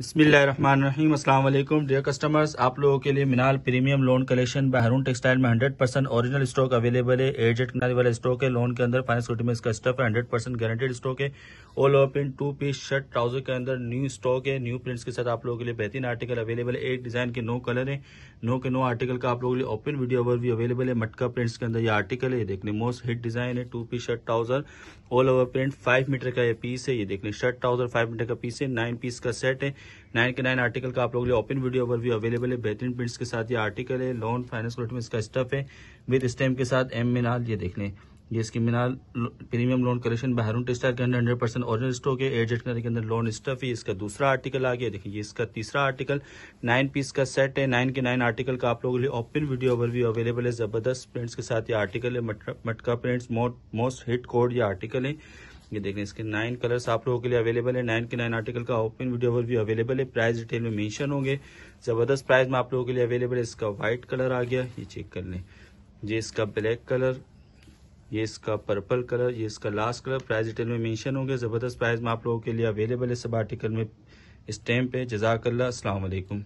अस्सलाम वालेकुम dear customers आप लोगों के लिए मिनाल प्रीमियम लोन कलेक्शन बहरून टेक्सटाइल में 100 परसेंट ऑरिजिनल स्टॉक अवेलेबल है एयर किनारे वाला स्टॉक है लोन के अंदर फाइनेंस कोटी में इसका स्टॉक है 100 परसेंट गारंटेड स्टॉक है all over print two piece shirt trouser के अंदर न्यू स्टॉक है न्यू प्रिंट्स के साथ आप लोगों के लिए बेहतरीन आर्टिकल अवेलेबल है एक डिजाइन के नो कलर है नो के नो आर्टिकल का आप लोगों के लिए ओपन वीडियो ओवर भी अवेलेबल है मटका प्रिंट्स के अंदर ये आर्टिकल है ये देखने मोस्ट हिट डिजाइन है two piece shirt trouser all over print five metre का ये पीस है ये देखने शर्ट ट्राउजर फाइव मीटर का पीस है नाइन पीस का सेट है नाइन के नाइन आर्टिकल का आप लोग ओपन वीडियो ओवरव्यू अवेलेबल है बेहतरीन प्रिंट्स के साथ ये आर्टिकल है लोन फाइनेंस में इसका स्टफ है विद स्टेम के साथ एम मिनाल ये देख लें ये इसकी मिनाल प्रीमियम लोन कलेक्शन बहरून टेक्सटाइल के अंदर हंड्रेड परसेंट ऑरिजिनल स्टॉक है एयर जेट के अंदर लोन स्टफ है इसका दूसरा आर्टिकल आ गया देखिए इसका तीसरा आर्टिकल नाइन पीस का सेट है नाइन के नाइन आर्टिकल का आप लोगों के लिए ओपन वीडियो ओवरव्यू अवेलेबल है जबरदस्त प्रिंट्स के साथ ये आर्टिकल है मटका प्रिंट्स मोस्ट हिट कोड ये आर्टिकल है ये देख रहे हैं इसके नाइन कलर्स आप लोगों के लिए अवेलेबल है नाइन के नाइन आर्टिकल का ओपन वीडियो ओवरव्यू अवेलेबल है प्राइस डिटेल में मेंशन होंगे जबरदस्त प्राइस में आप लोगों के लिए अवेलेबल है इसका व्हाइट कलर आ गया ये चेक कर लें ये इसका ब्लैक कलर ये इसका पर्पल कलर ये इसका लास्ट कलर प्राइस डिटेल में मैंशन होंगे ज़बरदस्त प्राइस में आप लोगों के लिए अवेलेबल है सब आर्टिकल में स्टैम्प है जजाकल्ला असलकुम